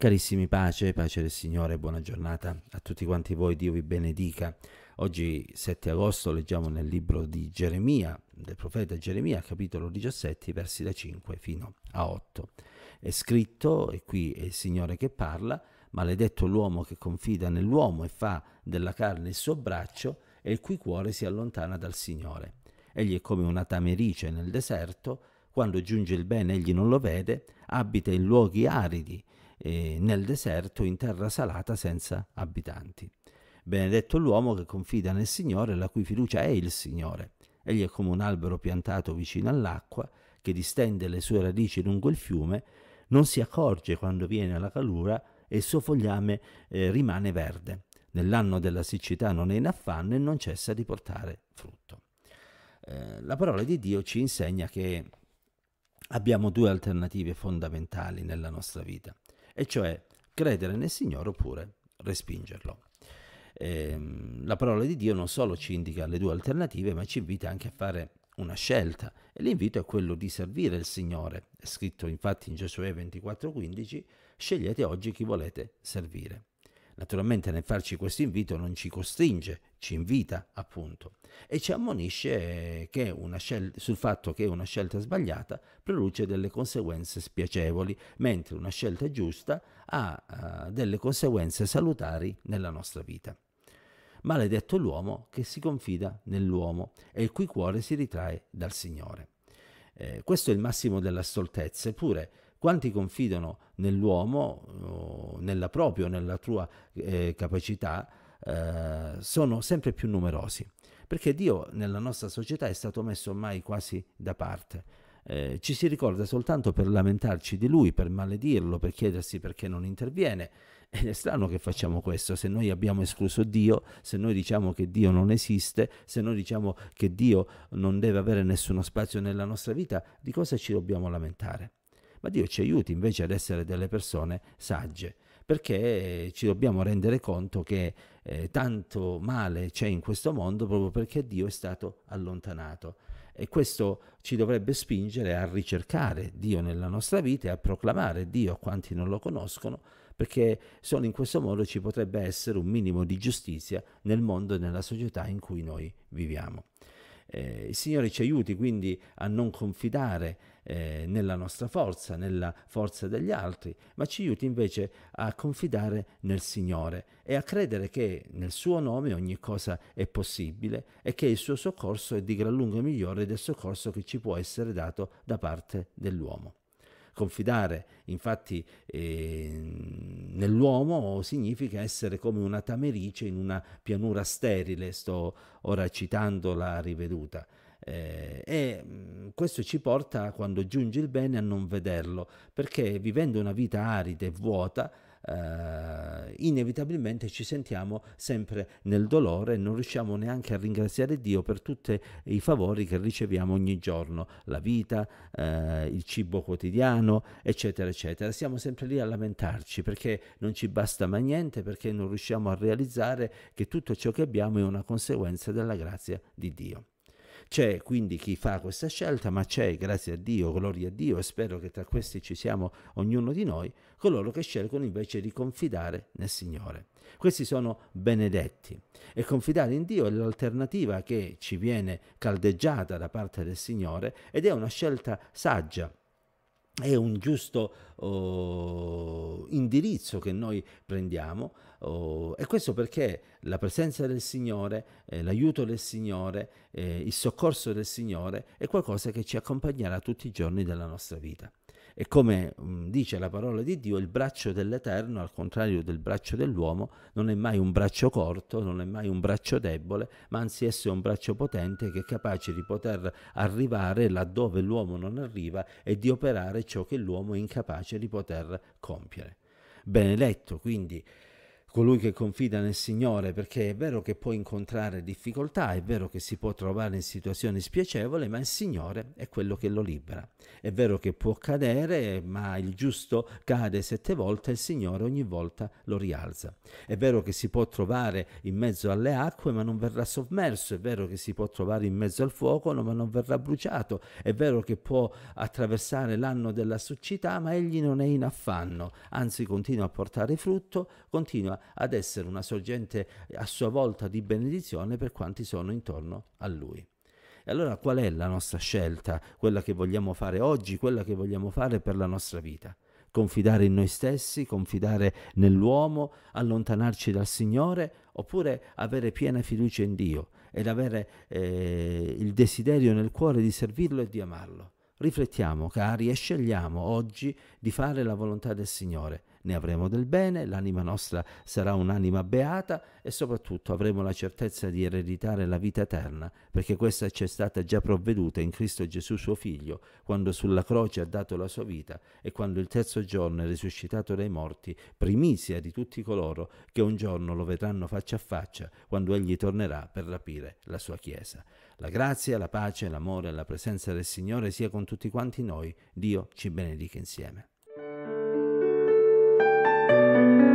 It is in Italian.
Carissimi pace, pace del Signore, buona giornata a tutti quanti voi, Dio vi benedica. Oggi 7 agosto leggiamo nel libro di Geremia, del profeta Geremia, capitolo 17, versi da 5 fino a 8. È scritto, e qui è il Signore che parla, maledetto l'uomo che confida nell'uomo e fa della carne il suo braccio e il cui cuore si allontana dal Signore. Egli è come una tamerice nel deserto, quando giunge il bene egli non lo vede, abita in luoghi aridi, eh, nel deserto, in terra salata senza abitanti. Benedetto l'uomo che confida nel Signore, la cui fiducia è il Signore. Egli è come un albero piantato vicino all'acqua, che distende le sue radici lungo il fiume, non si accorge quando viene la calura e il suo fogliame eh, rimane verde. Nell'anno della siccità non è in affanno e non cessa di portare frutto. Eh, la parola di Dio ci insegna che abbiamo due alternative fondamentali nella nostra vita e cioè credere nel Signore oppure respingerlo. Eh, la parola di Dio non solo ci indica le due alternative, ma ci invita anche a fare una scelta e l'invito è quello di servire il Signore. È scritto infatti in Giosuè 24:15, scegliete oggi chi volete servire. Naturalmente nel farci questo invito non ci costringe, ci invita appunto e ci ammonisce scel- sul fatto che una scelta sbagliata produce delle conseguenze spiacevoli, mentre una scelta giusta ha uh, delle conseguenze salutari nella nostra vita. Maledetto l'uomo che si confida nell'uomo e il cui cuore si ritrae dal Signore. Eh, questo è il massimo della stoltezza, eppure quanti confidano nell'uomo, eh, nella propria, nella tua eh, capacità, eh, sono sempre più numerosi. Perché Dio nella nostra società è stato messo ormai quasi da parte. Eh, ci si ricorda soltanto per lamentarci di lui, per maledirlo, per chiedersi perché non interviene. Ed è strano che facciamo questo, se noi abbiamo escluso Dio, se noi diciamo che Dio non esiste, se noi diciamo che Dio non deve avere nessuno spazio nella nostra vita, di cosa ci dobbiamo lamentare? ma Dio ci aiuti invece ad essere delle persone sagge, perché ci dobbiamo rendere conto che eh, tanto male c'è in questo mondo proprio perché Dio è stato allontanato e questo ci dovrebbe spingere a ricercare Dio nella nostra vita e a proclamare Dio a quanti non lo conoscono, perché solo in questo modo ci potrebbe essere un minimo di giustizia nel mondo e nella società in cui noi viviamo. Eh, il Signore ci aiuti quindi a non confidare eh, nella nostra forza, nella forza degli altri, ma ci aiuti invece a confidare nel Signore e a credere che nel suo nome ogni cosa è possibile e che il suo soccorso è di gran lunga migliore del soccorso che ci può essere dato da parte dell'uomo confidare infatti eh, nell'uomo significa essere come una tamerice in una pianura sterile, sto ora citando la riveduta. Eh, e mm, questo ci porta, quando giunge il bene, a non vederlo, perché vivendo una vita arida e vuota, eh, inevitabilmente ci sentiamo sempre nel dolore e non riusciamo neanche a ringraziare Dio per tutti i favori che riceviamo ogni giorno, la vita, eh, il cibo quotidiano, eccetera, eccetera. Siamo sempre lì a lamentarci perché non ci basta mai niente, perché non riusciamo a realizzare che tutto ciò che abbiamo è una conseguenza della grazia di Dio. C'è quindi chi fa questa scelta, ma c'è, grazie a Dio, gloria a Dio, e spero che tra questi ci siamo ognuno di noi, coloro che scelgono invece di confidare nel Signore. Questi sono benedetti e confidare in Dio è l'alternativa che ci viene caldeggiata da parte del Signore ed è una scelta saggia, è un giusto... Oh, indirizzo che noi prendiamo oh, e questo perché la presenza del Signore, eh, l'aiuto del Signore, eh, il soccorso del Signore è qualcosa che ci accompagnerà tutti i giorni della nostra vita. E come mm, dice la parola di Dio, il braccio dell'Eterno, al contrario del braccio dell'uomo, non è mai un braccio corto, non è mai un braccio debole, ma anzi esso è un braccio potente che è capace di poter arrivare laddove l'uomo non arriva e di operare ciò che l'uomo è incapace di poter compiere. Benedetto, quindi colui che confida nel Signore, perché è vero che può incontrare difficoltà, è vero che si può trovare in situazioni spiacevoli, ma il Signore è quello che lo libera. È vero che può cadere, ma il giusto cade sette volte e il Signore ogni volta lo rialza. È vero che si può trovare in mezzo alle acque, ma non verrà sommerso, è vero che si può trovare in mezzo al fuoco, ma non verrà bruciato, è vero che può attraversare l'anno della succità, ma egli non è in affanno, anzi continua a portare frutto, continua ad essere una sorgente a sua volta di benedizione per quanti sono intorno a lui. E allora qual è la nostra scelta, quella che vogliamo fare oggi, quella che vogliamo fare per la nostra vita? Confidare in noi stessi, confidare nell'uomo, allontanarci dal Signore, oppure avere piena fiducia in Dio ed avere eh, il desiderio nel cuore di servirlo e di amarlo. Riflettiamo, cari, e scegliamo oggi di fare la volontà del Signore, ne avremo del bene, l'anima nostra sarà un'anima beata e soprattutto avremo la certezza di ereditare la vita eterna, perché questa ci è stata già provveduta in Cristo Gesù suo Figlio, quando sulla croce ha dato la sua vita e quando il terzo giorno è risuscitato dai morti, primizia di tutti coloro che un giorno lo vedranno faccia a faccia, quando egli tornerà per rapire la sua Chiesa. La grazia, la pace, l'amore e la presenza del Signore sia con tutti quanti noi. Dio ci benedica insieme. Música